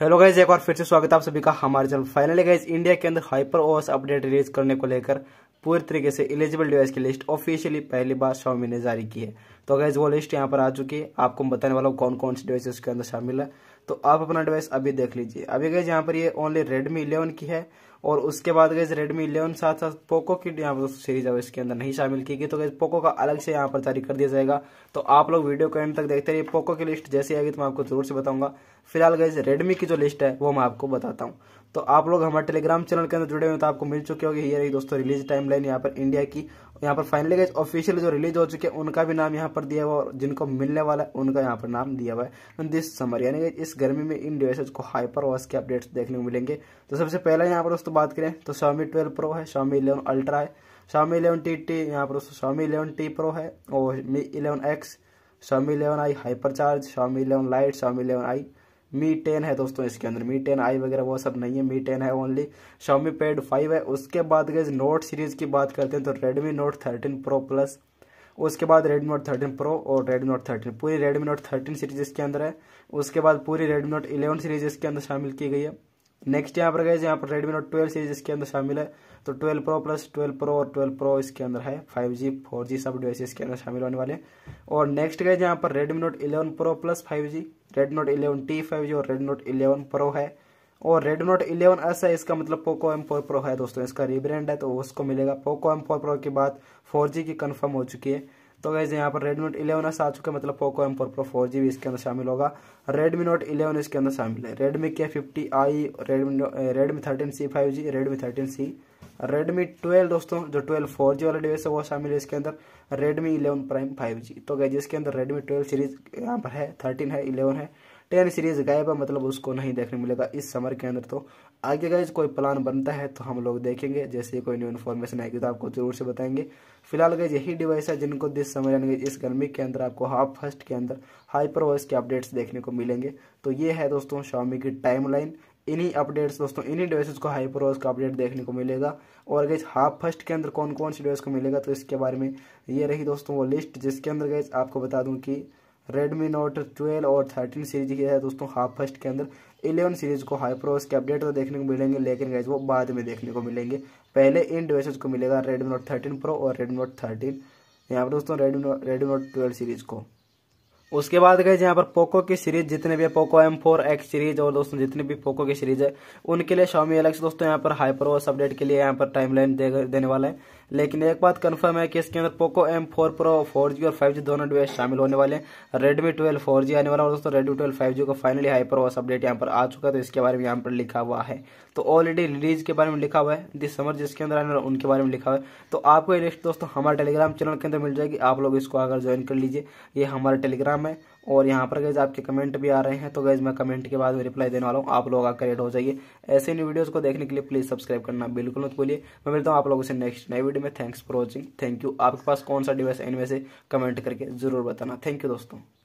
hello guys एक बार फिर से स्वागत है आप सभी का हमारे चैनल फाइनली गाइज इंडिया के अंदर हाइपर ओएस अपडेट रिलीज करने को लेकर पूरी तरीके से एलिजिबल डिवाइस की लिस्ट ऑफिशियली पहली बार शाओमी ने जारी की है तो गाइज वो लिस्ट यहाँ पर आ चुकी है आपको बताने वाला हूँ कौन कौन सी डिवाइस उसके अंदर शामिल है तो आप अपना डिवाइस अभी देख लीजिए अभी गाइज यहाँ पर ये ओनली रेडमी इलेवन की है और उसके बाद गए रेडमी इलेवन साथ साथ पोको की यहाँ पर सीरीज अब इसके अंदर नहीं शामिल की गई तो गई पोको का अलग से यहाँ पर जारी कर दिया जाएगा तो आप लोग वीडियो को एंड तक देखते रहिए पोको की लिस्ट जैसी आएगी तो मैं आपको जरूर से बताऊंगा फिलहाल गए रेडमी की जो लिस्ट है वो मैं आपको बताता हूँ तो आप लोग हमारे टेलीग्राम चैनल के अंदर जुड़े हुए तो आपको मिल चुके होगी ये रही दोस्तों रिलीज टाइम लाइन यहाँ पर इंडिया की यहाँ पर फाइनली गई ऑफिशियल जो रिलीज हो चुके हैं उनका भी नाम यहाँ पर दिया हुआ और जिनको मिलने वाला है उनका यहाँ पर नाम दिया हुआ है दिस तो समर यानी कि इस गर्मी में इन डिवाइसेज को हाइपर वॉस के अपडेट्स देखने को मिलेंगे तो सबसे पहले यहाँ पर दोस्तों बात करें तो स्वामी ट्वेल्व प्रो है स्वामी इलेवन अल्ट्रा है स्वामी इलेवन टी टी यहाँ पर दोस्तों स्वामी इलेवन टी प्रो है और Mi eleven X Xiaomi eleven i hyper charge Xiaomi eleven lite Xiaomi eleven i Mi ten है दोस्तों इसके अंदर मी टेन आई वगैरह वो सब नहीं है मी टेन है ओनली शॉमी पेड फाइव है उसके बाद गए नोट सीरीज़ की बात करते हैं तो Redmi note thirteen pro plus उसके बाद रेडमी नोट थर्टीन प्रो और रेडमी नोट थर्टीन पूरी रेडमी नोट थर्टीन सीरीज इसके अंदर है उसके बाद पूरी रेडमी नोट इलेवन सीरीज इसके अंदर शामिल की गई है नेक्स्ट यहाँ पर गए यहाँ पर रेडमी नोट ट्वेल्व सीरीज इसके अंदर शामिल है तो twelve pro plus twelve pro और ट्वेल्व प्रो इसके अंदर है फाइव जी फोर जी सब डिवाइसेस के अंदर शामिल होने वाले और नेक्स्ट गए यहाँ पर Redmi note eleven pro plus five G red note eleven T five G और रेड नोट इलेवन प्रो है और रेड नोट इलेवन एस है इसका मतलब पोको एम फोर प्रो है दोस्तों इसका रिब्रांड है तो उसको मिलेगा पोको एम फोर प्रो के बाद फोर जी की कन्फर्म हो चुकी है तो गैस यहाँ पर रेडमी नोट इलेवन एस आ चुका है मतलब Poco M four pro four G इसके अंदर शामिल होगा रेडमी नोट इलेवन इसके अंदर शामिल है Redmi K fifty i Redmi Redmi thirteen C five G Redmi thirteen C Redmi twelve दोस्तों जो ट्वेल्व फोर जी वाला डिवाइस है वो शामिल है इसके अंदर Redmi eleven prime five G तो गैज इसके अंदर रेडमी ट्वेल्व सीरीज यहाँ पर है थर्टीन है इलेवन है टेन सीरीज गायब है मतलब उसको नहीं देखने मिलेगा इस समर के अंदर तो आगे गाइज कोई प्लान बनता है तो हम लोग देखेंगे जैसे कोई न्यू इन्फॉर्मेशन आएगी तो आपको जरूर से बताएंगे फिलहाल गए यही डिवाइस है जिनको दिस समर यानी इस गर्मी के अंदर आपको हाफ फर्स्ट के अंदर हाइपर वॉइस के अपडेट्स देखने को मिलेंगे तो ये है दोस्तों शामी की टाइमलाइन इन्हीं अपडेट्स दोस्तों इन्हीं डिवाइसेस को हाइपर वॉइस का अपडेट देखने को मिलेगा और गैस हाफ फर्स्ट के अंदर कौन कौन सी डिवाइस को मिलेगा तो इसके बारे में ये रही दोस्तों वो लिस्ट जिसके अंदर गए आपको बता दूं कि रेडमी नोट ट्वेल्व और थर्टीन सीरीज की है दोस्तों हाफ फर्स्ट के अंदर इलेवन सीरीज को हाई प्रोस के अपडेट तो देखने को मिलेंगे लेकिन गैज वो बाद में देखने को मिलेंगे पहले इन डिवाइसेज को मिलेगा रेडमी नोट थर्टीन प्रो और रेडमी नोट थर्टीन यहाँ पर दोस्तों Redmi note Redmi note twelve series को उसके बाद गए यहाँ पर पोको की सीरीज जितने भी है Poco M four X series और दोस्तों जितने भी पोको की सीरीज है उनके लिए शामी अलग से दोस्तों यहाँ पर हाई ओस अपडेट के लिए यहाँ पर टाइम लाइन देने वाला है लेकिन एक बात कन्फर्म है कि इसके अंदर Poco M four pro four G और फाइव जी दोनों डिवाइस शामिल होने वाले रेडमी ट्वेल्व फोर जी आने वाला और दोस्तों रेडमी ट्वेल्व फाइव जी का फाइनली हाइपर वॉस अपडेट यहाँ पर आ चुका है तो इसके बारे में यहाँ पर लिखा हुआ है तो ऑलरेडी रिलीज के बारे में लिखा हुआ है दिस समर जिसके अंदर आने उनके बारे में लिखा हुआ है तो आपको ये लिस्ट दोस्तों हमारे टेलीग्राम चैनल के अंदर मिल जाएगी आप लोग इसको अगर ज्वाइन कर लीजिए ये हमारा टेलीग्राम है और यहाँ पर गैज आपके कमेंट भी आ रहे हैं तो गैज मैं कमेंट के बाद रिप्लाई देने वाला हूँ आप लोग आकर रेड हो जाइए ऐसे न्यू वीडियोज़ को देखने के लिए प्लीज़ सब्सक्राइब करना बिल्कुल मत भूलिए मैं मिलता हूँ आप लोगों से नेक्स्ट नए वीडियो में thanks for watching thank you आपके पास कौन सा डिवाइस है इनमें से कमेंट करके ज़रूर बताना थैंक यू दोस्तों